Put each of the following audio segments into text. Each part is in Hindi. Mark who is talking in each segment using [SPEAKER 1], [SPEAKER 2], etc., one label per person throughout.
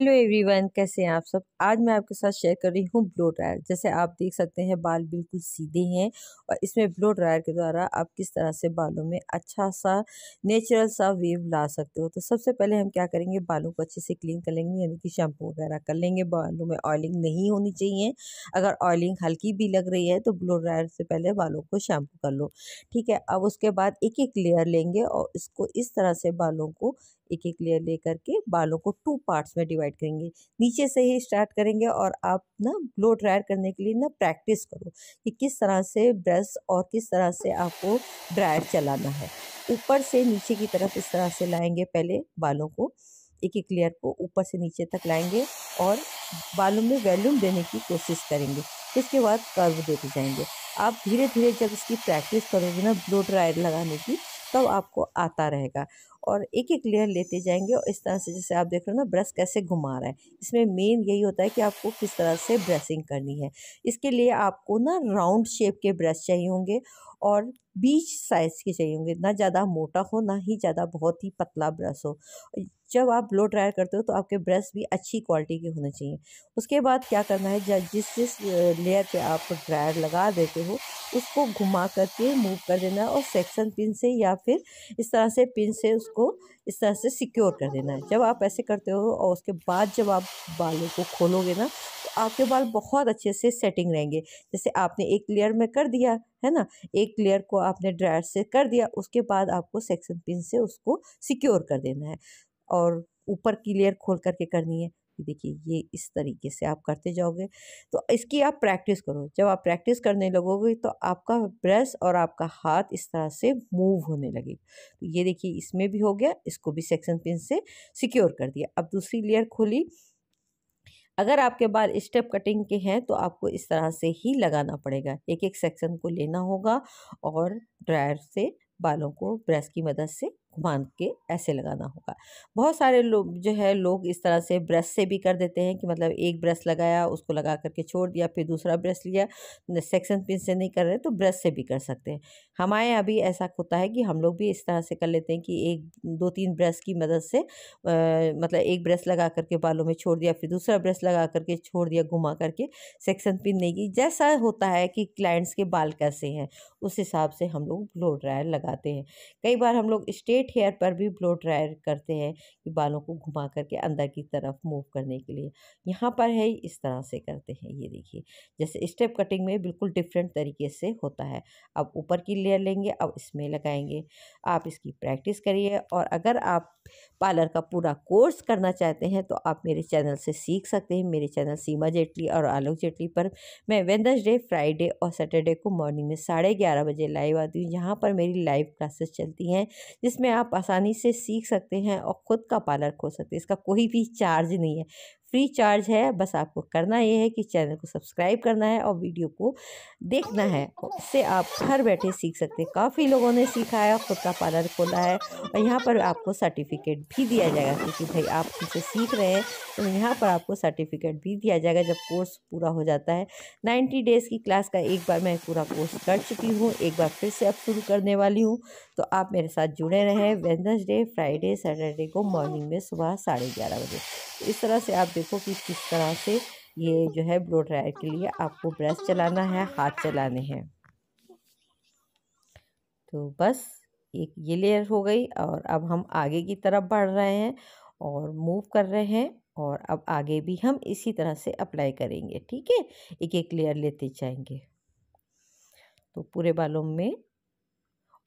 [SPEAKER 1] हेलो एवरीवन कैसे हैं आप सब आज मैं आपके साथ शेयर कर रही हूँ ब्लो ड्रायर जैसे आप देख सकते हैं बाल बिल्कुल सीधे हैं और इसमें ब्लो ड्रायर के द्वारा आप किस तरह से बालों में अच्छा सा नेचुरल सा वेव ला सकते हो तो सबसे पहले हम क्या करेंगे बालों को अच्छे से क्लीन कर लेंगे यानी कि शैम्पू वगैरह कर लेंगे बालों में ऑयलिंग नहीं होनी चाहिए अगर ऑयलिंग हल्की भी लग रही है तो ब्लो ड्रायर से पहले बालों को शैम्पू कर लो ठीक है अब उसके बाद एक एक लेयर लेंगे और इसको इस तरह से बालों को एक एक लेयर ले करके बालों को टू पार्ट्स में डिवाइड ऐड करेंगे नीचे से ही स्टार्ट करेंगे और आप ना ब्लो ड्रायर करने के लिए ना प्रैक्टिस करो कि किस तरह से ब्रश और किस तरह से आपको ड्रायर चलाना है ऊपर से नीचे की तरफ इस तरह से लाएंगे पहले बालों को एक एक लेयर को ऊपर से नीचे तक लाएंगे और बालों में वैल्यूम देने की कोशिश करेंगे इसके बाद कर्व देते जाएंगे आप धीरे धीरे जब इसकी प्रैक्टिस करोगे ना ब्लो ड्रायर लगाने की तब तो आपको आता रहेगा और एक एक लेयर लेते जाएंगे और इस तरह से जैसे आप देख रहे हो ना ब्रश कैसे घुमा रहा है इसमें मेन यही होता है कि आपको किस तरह से ब्रशिंग करनी है इसके लिए आपको ना राउंड शेप के ब्रश चाहिए होंगे और बीच साइज़ के चाहिए होंगे ना ज़्यादा मोटा हो ना ही ज़्यादा बहुत ही पतला ब्रश हो जब आप ब्लो ड्रायर करते हो तो आपके ब्रश भी अच्छी क्वालिटी के होने चाहिए उसके बाद क्या करना है जिस जिस लेयर पे आप ड्रायर लगा देते हो उसको घुमा करके मूव कर देना और सेक्शन पिन से या फिर इस तरह से पिन से उस उसको इस तरह से सिक्योर कर देना है जब आप ऐसे करते हो और उसके बाद जब आप बालों को खोलोगे ना तो आपके बाल बहुत अच्छे से सेटिंग रहेंगे जैसे आपने एक लेयर में कर दिया है ना एक लेयर को आपने ड्रायर से कर दिया उसके बाद आपको सेक्शन पिन से उसको सिक्योर कर देना है और ऊपर की लेयर खोल करके करनी है कि देखिए ये इस तरीके से आप करते जाओगे तो इसकी आप प्रैक्टिस करो जब आप प्रैक्टिस करने लगोगे तो आपका ब्रश और आपका हाथ इस तरह से मूव होने लगेगा तो ये देखिए इसमें भी हो गया इसको भी सेक्शन पिन से सिक्योर कर दिया अब दूसरी लेयर खोली अगर आपके बाल स्टेप कटिंग के हैं तो आपको इस तरह से ही लगाना पड़ेगा एक एक सेक्शन को लेना होगा और ड्रायर से बालों को ब्रश की मदद से बांध के ऐसे लगाना होगा बहुत सारे लोग जो है लोग इस तरह से ब्रश से भी कर देते हैं कि मतलब एक ब्रश लगाया उसको लगा करके छोड़ दिया फिर दूसरा ब्रश लिया सेक्शन पिन से नहीं कर रहे तो ब्रश से भी कर सकते हैं हमारे यहाँ भी ऐसा होता है कि हम लोग भी इस तरह से कर लेते हैं कि एक दो तीन ब्रश की मदद से आ, मतलब एक ब्रश लगा करके बालों में छोड़ दिया फिर दूसरा ब्रश लगा करके छोड़ दिया घुमा करके सेक्शन पिन नहीं की जैसा होता है कि क्लाइंट्स के बाल कैसे हैं उस हिसाब से हम लोग ब्लो ड्रायर लगाते हैं कई बार हम लोग स्टेट स्ट्रेट हेयर पर भी ब्लो ड्रायर करते हैं कि बालों को घुमा करके अंदर की तरफ मूव करने के लिए यहाँ पर है इस तरह से करते हैं ये देखिए जैसे स्टेप कटिंग में बिल्कुल डिफरेंट तरीके से होता है अब ऊपर की लेयर लेंगे अब इसमें लगाएंगे आप इसकी प्रैक्टिस करिए और अगर आप पार्लर का पूरा कोर्स करना चाहते हैं तो आप मेरे चैनल से सीख सकते हैं मेरे चैनल सीमा जेटली और आलोक जेटली पर मैं वेंदर्सडे फ्राइडे और सैटरडे को मॉर्निंग में साढ़े ग्यारह बजे लाइव आती हूँ यहाँ पर मेरी लाइव क्लासेस चलती हैं जिसमें आप आसानी से सीख सकते हैं और ख़ुद का पार्लर खोल सकते हैं इसका कोई भी चार्ज नहीं है फ्री चार्ज है बस आपको करना ये है कि चैनल को सब्सक्राइब करना है और वीडियो को देखना है इससे आप घर बैठे सीख सकते हैं काफ़ी लोगों ने सीखा है खुद का पार्लर खोला है और यहाँ पर आपको सर्टिफिकेट भी दिया जाएगा क्योंकि भाई आप उसे सीख रहे हैं तो यहाँ पर आपको सर्टिफिकेट भी दिया जाएगा जब कोर्स पूरा हो जाता है नाइन्टी डेज़ की क्लास का एक बार मैं पूरा कोर्स कर चुकी हूँ एक बार फिर से अब शुरू करने वाली हूँ तो आप मेरे साथ जुड़े रहें वेंसडे फ्राइडे सैटरडे को मॉर्निंग में सुबह साढ़े ग्यारह बजे तो इस तरह से आप देखो कि किस तरह से ये जो है ब्लो ड्रायर के लिए आपको ब्रश चलाना है हाथ चलाने हैं तो बस एक ये लेयर हो गई और अब हम आगे की तरफ बढ़ रहे हैं और मूव कर रहे हैं और अब आगे भी हम इसी तरह से अप्लाई करेंगे ठीक है एक एक लेयर लेते जाएंगे तो पूरे बालों में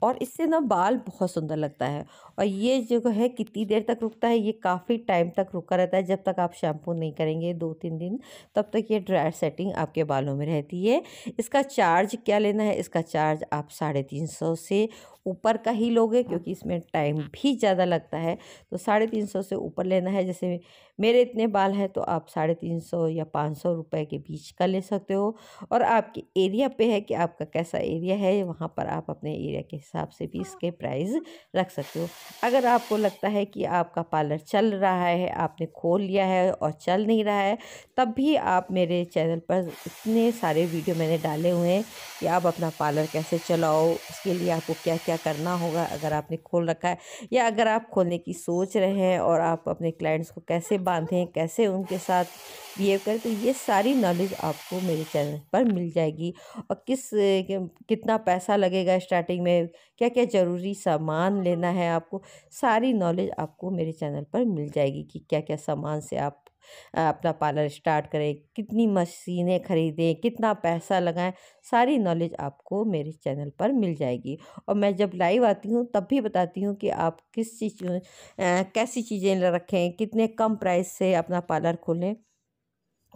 [SPEAKER 1] और इससे ना बाल बहुत सुंदर लगता है और ये जो है कितनी देर तक रुकता है ये काफ़ी टाइम तक रुका रहता है जब तक आप शैम्पू नहीं करेंगे दो तीन दिन तब तक ये ड्रायर सेटिंग आपके बालों में रहती है इसका चार्ज क्या लेना है इसका चार्ज आप साढ़े तीन सौ से ऊपर का ही लोगे क्योंकि इसमें टाइम भी ज़्यादा लगता है तो साढ़े तीन सौ से ऊपर लेना है जैसे मेरे इतने बाल हैं तो आप साढ़े तीन सौ या पाँच सौ रुपये के बीच का ले सकते हो और आपके एरिया पे है कि आपका कैसा एरिया है वहाँ पर आप अपने एरिया के हिसाब से भी इसके प्राइस रख सकते हो अगर आपको लगता है कि आपका पार्लर चल रहा है आपने खोल लिया है और चल नहीं रहा है तब भी आप मेरे चैनल पर इतने सारे वीडियो मैंने डाले हुए हैं कि आप अपना पार्लर कैसे चलाओ उसके लिए आपको क्या क्या क्या करना होगा अगर आपने खोल रखा है या अगर आप खोलने की सोच रहे हैं और आप अपने क्लाइंट्स को कैसे बांधें कैसे उनके साथ बिहेव करें तो ये सारी नॉलेज आपको मेरे चैनल पर मिल जाएगी और किस कितना पैसा लगेगा स्टार्टिंग में क्या क्या ज़रूरी सामान लेना है आपको सारी नॉलेज आपको मेरे चैनल पर मिल जाएगी कि क्या क्या सामान से आप अपना पार्लर स्टार्ट करें कितनी मशीनें ख़रीदें कितना पैसा लगाएं सारी नॉलेज आपको मेरे चैनल पर मिल जाएगी और मैं जब लाइव आती हूँ तब भी बताती हूँ कि आप किस चीज़ कैसी चीज़ें रखें कितने कम प्राइस से अपना पार्लर खोलें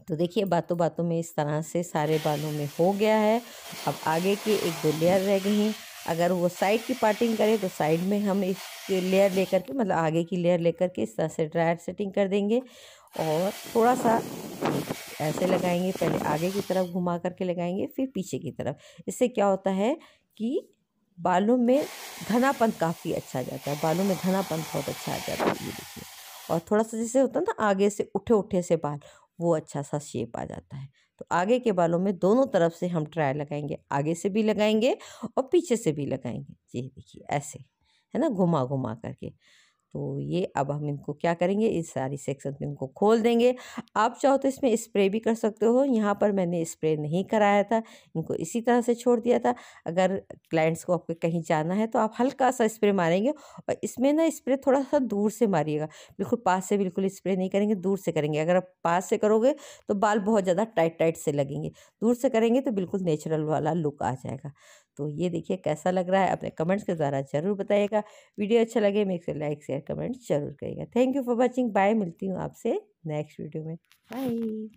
[SPEAKER 1] तो देखिए बातों बातों में इस तरह से सारे बालों में हो गया है अब आगे के एक दो लेयर रह गई हैं अगर वो साइड की पार्टिंग करें तो साइड में हम इस लेयर लेकर के मतलब आगे की लेयर लेकर के इस तरह से ड्रायर सेटिंग कर देंगे और थोड़ा सा ऐसे लगाएंगे पहले आगे की तरफ घुमा करके लगाएंगे फिर पीछे की तरफ इससे क्या होता है कि बालों में घनापन काफ़ी अच्छा आ जाता है बालों में घनापन बहुत अच्छा आ जाता है ये देखिए और थोड़ा सा जैसे होता है ना आगे से उठे उठे से बाल वो अच्छा सा शेप आ जाता है तो आगे के बालों में दोनों तरफ से हम ट्राई लगाएंगे आगे से भी लगाएंगे और पीछे से भी लगाएंगे ये देखिए ऐसे है ना घुमा घुमा करके तो ये अब हम इनको क्या करेंगे इस सारी सेक्शन में इनको खोल देंगे आप चाहो तो इसमें स्प्रे भी कर सकते हो यहाँ पर मैंने स्प्रे नहीं कराया था इनको इसी तरह से छोड़ दिया था अगर क्लाइंट्स को आपके कहीं जाना है तो आप हल्का सा स्प्रे मारेंगे और इसमें ना स्प्रे थोड़ा सा दूर से मारिएगा बिल्कुल पास से बिल्कुल स्प्रे नहीं करेंगे दूर से करेंगे अगर आप पास से करोगे तो बाल बहुत ज़्यादा टाइट टाइट से लगेंगे दूर से करेंगे तो बिल्कुल नेचुरल वाला लुक आ जाएगा तो ये देखिए कैसा लग रहा है अपने कमेंट्स के द्वारा ज़रूर बताइएगा वीडियो अच्छा लगे मेरे लाइक से शेयर कमेंट जरूर करिएगा thank you for watching bye मिलती हूँ आपसे नेक्स्ट वीडियो में बाय